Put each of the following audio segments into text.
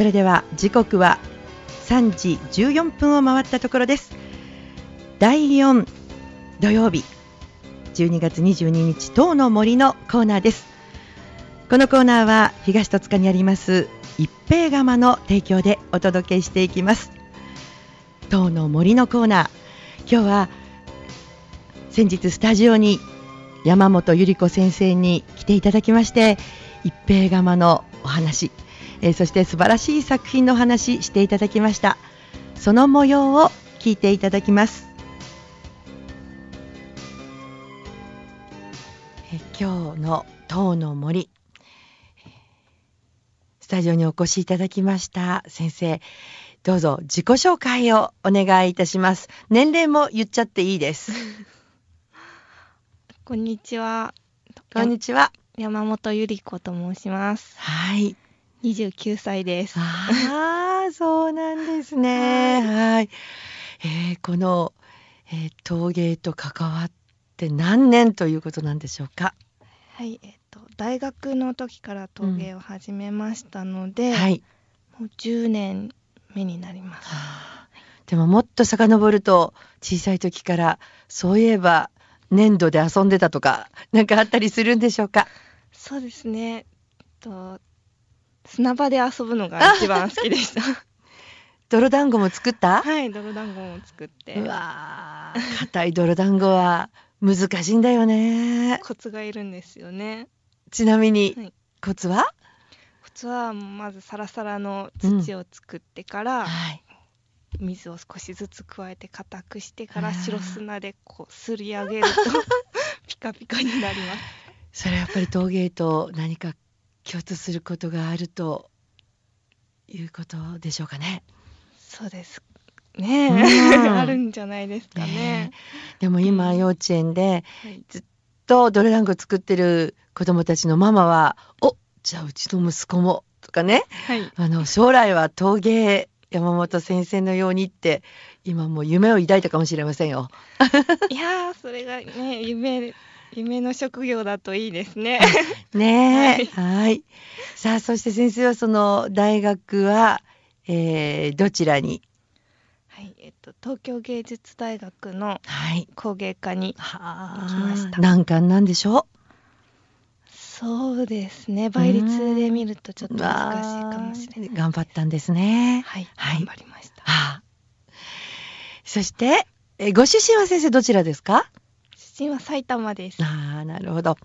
それでは時刻は3時14分を回ったところです第4土曜日12月22日塔の森のコーナーですこのコーナーは東戸塚にあります一平窯の提供でお届けしていきます塔の森のコーナー今日は先日スタジオに山本百合子先生に来ていただきまして一平窯のお話えー、そして素晴らしい作品の話していただきましたその模様を聞いていただきますえ今日の塔の森スタジオにお越しいただきました先生どうぞ自己紹介をお願いいたします年齢も言っちゃっていいです こんにちはこんにちは山本ゆり子と申しますはい29歳です。ああ、そうなんですね。はい。えー、この、えー、陶芸と関わって何年ということなんでしょうか。はい、えっ、ー、と大学の時から陶芸を始めましたので、うん、はい、もう10年目になります。はあ、でももっと遡ると小さい時からそういえば粘土で遊んでたとか何かあったりするんでしょうか。そうですね。と砂場で遊ぶのが一番好きでした。泥団子も作ったはい泥団子も作ってうわ硬い泥団子は難しいんだよねコツがいるんですよねちなみに、はい、コツはコツはまずサラサラの土を作ってから、うんはい、水を少しずつ加えて固くしてから白砂でこうすり上げると ピカピカになりますそれやっぱり陶芸と何か共通することがあるということでしょうかね。そうですね、うん、あるんじゃないですかね。ねでも今、幼稚園でずっと泥団子作ってる子どもたちのママは「おじゃあうちの息子も」とかね、はい、あの将来は陶芸山本先生のようにって今も夢を抱いたかもしれませんよ。いやそれがね夢夢の職業だといいですね。ねはいさあそして先生はその大学は、えー、どちらにはいえっと、東京芸術大学の工芸科に行きました、はい、難関なんでしょうそうですね倍率で見るとちょっと難しいかもしれない、頑張ったんですねはい、はい、頑張りました、はあ、そしてえご出身は先生どちらですか身は埼玉です。あなるほど。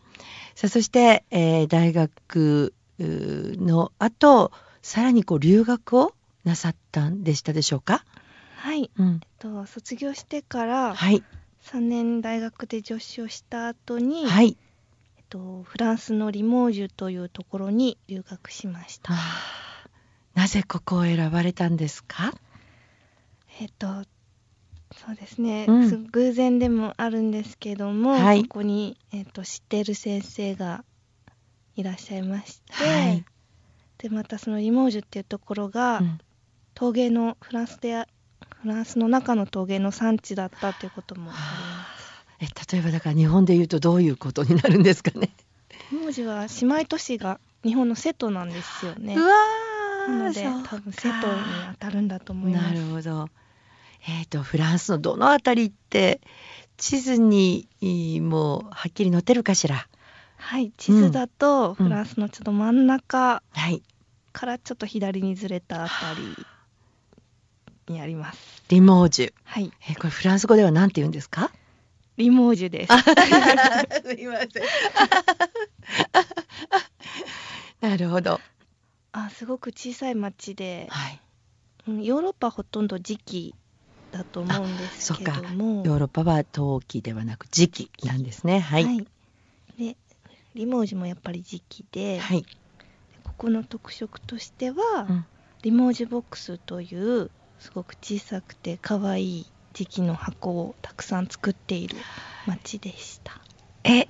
さあそして、えー、大学の後さらにこう留学をなさったんでしたでしょうか。はい。うん、えっと卒業してから、はい、3年大学で助手をした後に、はい、えっとフランスのリモージュというところに留学しました。なぜここを選ばれたんですか。えっとそうですね、うん、偶然でもあるんですけども、はい、ここに、えーと、知っている先生がいらっしゃいまして、はい、でまたそのリモージュっていうところが、うん、陶芸のフランスでフランスの中の陶芸の産地だったということもあります。え例えばだから日本でいうとどういうことになるんですかね。リモージュは姉妹都市が日本の瀬戸なんですよね。なので多分瀬戸に当たるんだと思います。なるほど。えっ、ー、とフランスのどの辺りって地図にもうはっきり載ってるかしらはい地図だとフランスのちょっと真ん中からちょっと左にずれたあたりにあります、リモージュはい、えー、これフランス語ではなんて言うんですかリモージュですすいません なるほどあすごく小さい町で、はい、ヨーロッパほとんど時期だと思うんですけどもヨーロッパは冬季ではなく時期なんですねはい、はい、でリモージュもやっぱり時期で、はい、ここの特色としては、うん、リモージュボックスというすごく小さくて可愛い時期の箱をたくさん作っている町でしたえ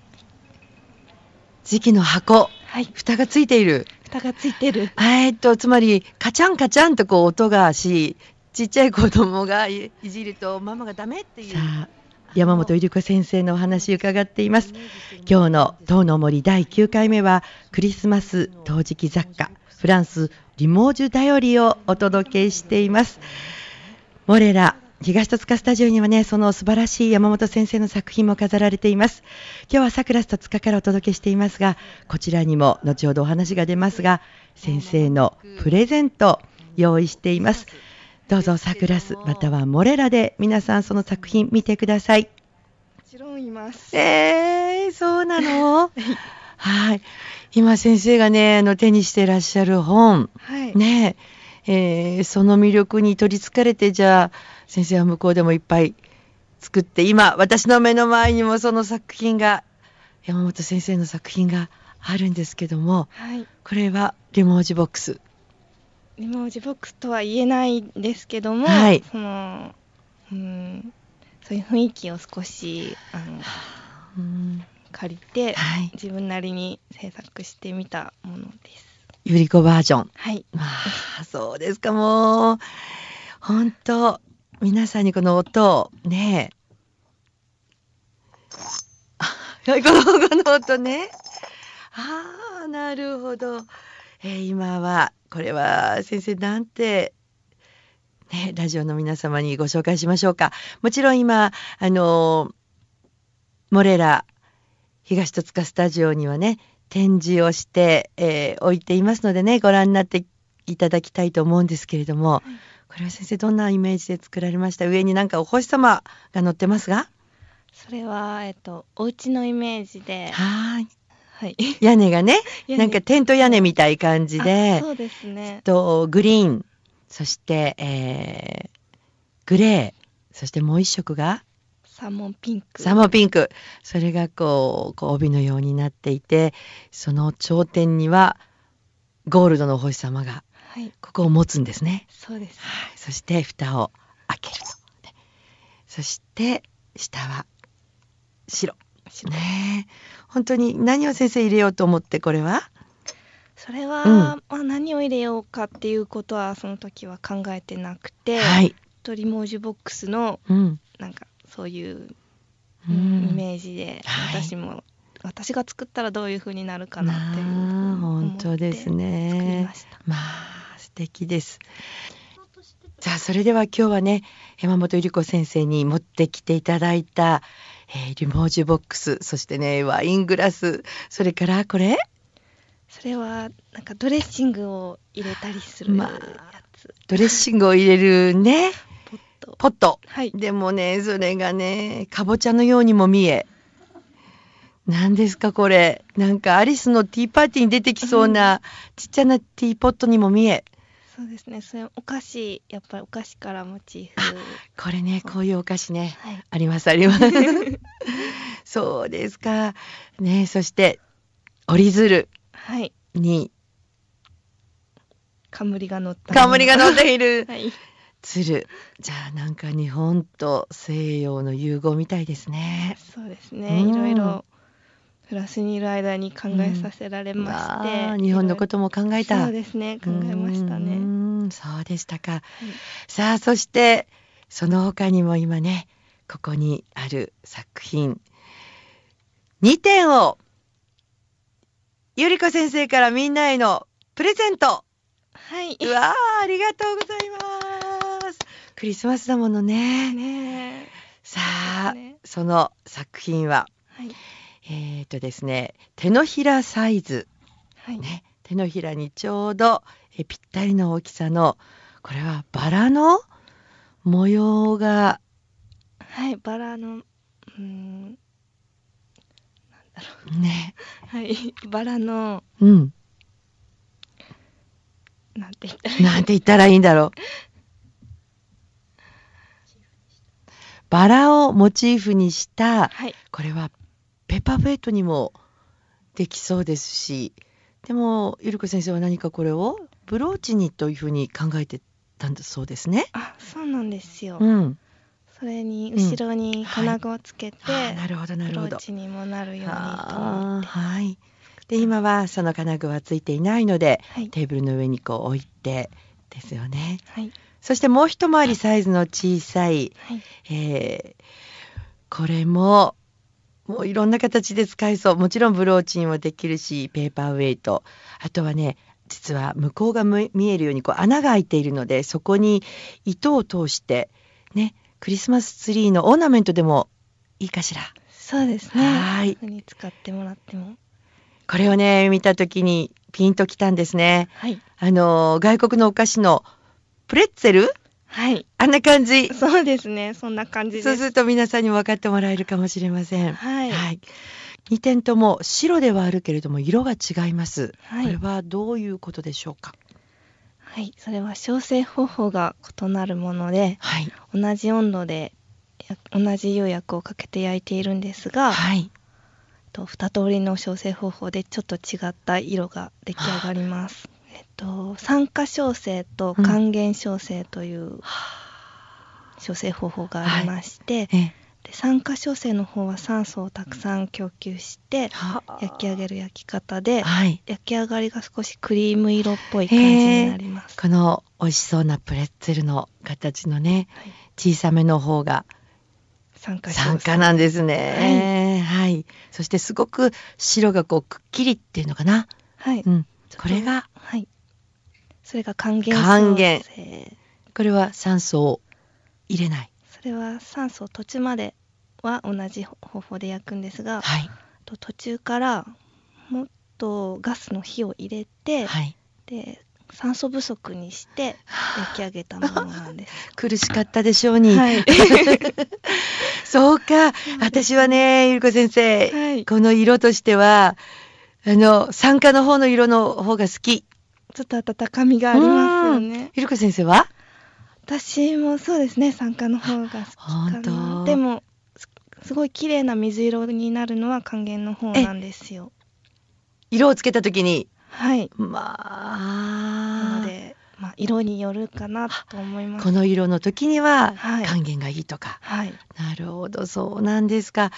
時期の箱、はい、蓋がついている蓋がついてるえっとつまりカチャンカチャンとこう音がしちっちゃい子供がいじるとママがダメっていう。山本ゆり子先生のお話伺っています今日の「塔の森」第9回目はクリスマス陶磁器雑貨フランスリモージュダよりをお届けしていますモレラ東戸塚スタジオにはねその素晴らしい山本先生の作品も飾られています今日は桜戸塚からお届けしていますがこちらにも後ほどお話が出ますが先生のプレゼント用意していますどうぞサクラスまたはモレラで皆さんその作品見てください。もちろんいます。えー、そうなのはい。今先生がね、あの手にしてらっしゃる本、はい、ねえー、その魅力に取りつかれて、じゃあ先生は向こうでもいっぱい作って、今私の目の前にもその作品が、山本先生の作品があるんですけども、はい、これはリモージボックスボッじスとは言えないんですけども、はい、そのうんそういう雰囲気を少しあの、うん、借りて、はい、自分なりに制作してみたものです。ゆり子バージョン。はい。あそうですかもう本当皆さんにこの音をねこの音ね。ああなるほど。えー、今はこれは先生なんてね、ラジオの皆様にご紹介しましょうか。もちろん今、あのモレラ東戸塚スタジオにはね、展示をして、えー、置いていますのでね、ご覧になっていただきたいと思うんですけれども、はい、これは先生どんなイメージで作られました上になんかお星様が載ってますがそれは、えっと、お家のイメージで、はい。はい、屋根がね なんかテント屋根みたい感じでそうですねとグリーンそして、えー、グレーそしてもう一色がサーモンピンクサーモンピンクそれがこうこう帯のようになっていてその頂点にはゴールドのお星様が、ここを持つんですねそうです、はい、そして蓋を開けるとそして下は白ね本当に何を先生入れようと思ってこれはそれは、うん、まあ、何を入れようかっていうことはその時は考えてなくて、はい、トリモージュボックスの、うん、なんかそういう、うん、イメージで私も、はい、私が作ったらどういう風になるかなっていう本当ですねまあ素敵ですさあそれでは今日はね山本百合子先生に持ってきていただいたえー、リモージュボックスそしてねワイングラスそれからこれそれはなんかドレッシングを入れたりするやつ、まあ、ドレッシングを入れるねポット、はい、でもねそれがねかぼちゃのようにも見え何ですかこれなんかアリスのティーパーティーに出てきそうな、ちっちゃなティーポットにも見えそうですねそれお菓子やっぱりお菓子からモチーフこれねこういうお菓子ね、はい、ありますあります そうですかねそして折り鶴に、はい、冠が乗った冠が乗っている、はい、鶴じゃあなんか日本と西洋の融合みたいですねそうですね、うん、いろいろフランスにいる間に考えさせられまして、うん、日本のことも考えたそうですね考えましたねうんそうでしたか、はい、さあそしてその他にも今ねここにある作品2点をゆりこ先生からみんなへのプレゼントはいわあありがとうございますクリスマスだものねねさあ、ね、その作品は、はいえっ、ー、とですね、手のひらサイズ、はいね、手のひらにちょうどえぴったりの大きさのこれはバラの模様がはいバラのうんなんだろうねはいバラのうんなんて言ったらなんて言ったらいいんだろうバラをモチーフにした、はい、これはペーパーフェイトにもできそうですしでもゆり子先生は何かこれをブローチにというふうに考えてたんだそうですね。あそうなんですよ、うん、それに後ろに金具をつけて、うんはい、なるほどなるほどにもなるようにと思って。はいで今はその金具はついていないので、はい、テーブルの上にこう置いてですよね。はい、そしてもう一回りサイズの小さい、はい、えー、これももういろんな形で使えそう。もちろんブローチにもできるし、ペーパーウェイト。あとはね、実は向こうが見えるようにこう穴が開いているので、そこに糸を通して、ね、クリスマスツリーのオーナメントでもいいかしら。そうですね。はい。使ってもらっても。これをね、見た時にピンときたんですね。はい。あの、外国のお菓子のプレッツェルはい。あんな感じ。そうですね。そんな感じです。そうすると皆さんにも分かってもらえるかもしれません。はい。はい、2点とも白ではあるけれども色が違います。はい、これはどういうことでしょうかはい。それは調整方法が異なるもので、はい、同じ温度で同じ釉薬をかけて焼いているんですが、はい。と2通りの調整方法でちょっと違った色が出来上がります。えっと、酸化焼成と還元焼成という焼成方法がありまして、うんはい、で酸化焼成の方は酸素をたくさん供給して焼き上げる焼き方で、はい、焼き上がりが少しクリーム色っぽい感じになります。この美味しそうなプレッツェルの形のね、はい、小さめの方が酸化酸化なんですね、はい、はい、そしてすごく白がこうくっきりっていうのかな、はいうん、これが、はい。それが還元還元。これは酸素を入れない。それは酸素途中までは同じ方法で焼くんですが、はい、と途中からもっとガスの火を入れて、はい、で酸素不足にして焼き上げたものなんです。苦しかったでしょうに。はい、そうか。私はね、ゆりこ先生、はい、この色としては、あの、酸化の方の色の方が好き。ちょっと温かみがありますよね。ひるか先生は私もそうですね、酸化の方が好きかな。でも、すごい綺麗な水色になるのは還元の方なんですよ。色をつけた時に。はい。まあ。なので、まあ、色によるかなと思います。この色の時には還元がいいとか。はい。はい、なるほど、そうなんですか。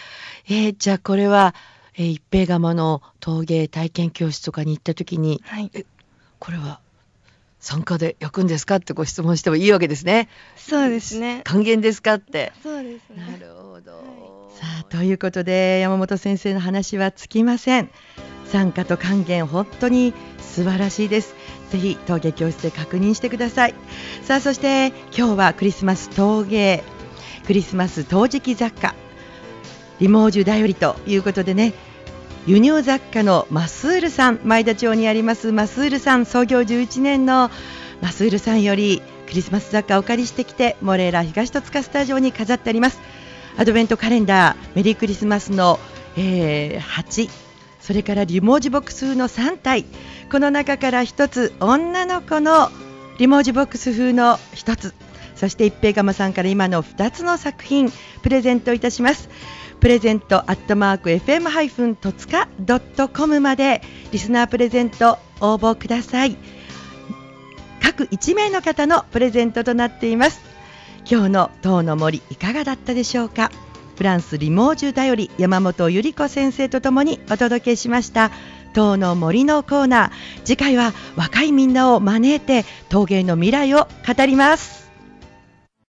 えー、じゃあこれはえー、一平釜の陶芸体験教室とかに行った時に、はい、えこれは参加で焼くんですかってご質問してもいいわけですね。そうですね。還元ですかって。そうですね。なるほど。はい、さあということで山本先生の話はつきません。参加と還元本当に素晴らしいです。ぜひ陶芸教室で確認してください。さあそして今日はクリスマス陶芸クリスマス陶磁器雑貨リモージュ頼りということでね輸入雑貨のマスールさん前田町にありますマスールさん創業11年のマスールさんよりクリスマス雑貨をお借りしてきてモレーラ東戸塚スタジオに飾ってありますアドベントカレンダーメリークリスマスの、えー、8それからリモージボックス風の3体この中から1つ女の子のリモージボックス風の1つそして一平釜さんから今の2つの作品プレゼントいたしますプレゼントアットマーク FM- とドットコムまでリスナープレゼント応募ください各1名の方のプレゼントとなっています今日の塔の森いかがだったでしょうかフランスリモージュだより山本由里子先生とともにお届けしました塔の森のコーナー次回は若いみんなを招いて陶芸の未来を語ります